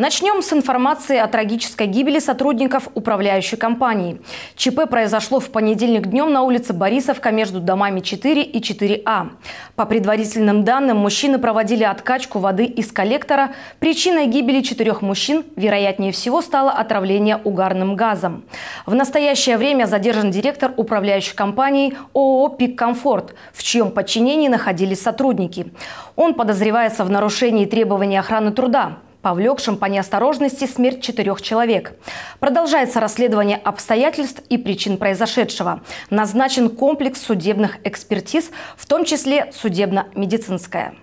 Начнем с информации о трагической гибели сотрудников управляющей компании. ЧП произошло в понедельник днем на улице Борисовка между домами 4 и 4А. По предварительным данным, мужчины проводили откачку воды из коллектора. Причиной гибели четырех мужчин, вероятнее всего, стало отравление угарным газом. В настоящее время задержан директор управляющей компании ООО "Пиккомфорт", в чьем подчинении находились сотрудники. Он подозревается в нарушении требований охраны труда повлекшим по неосторожности смерть четырех человек. Продолжается расследование обстоятельств и причин произошедшего. Назначен комплекс судебных экспертиз, в том числе судебно-медицинская.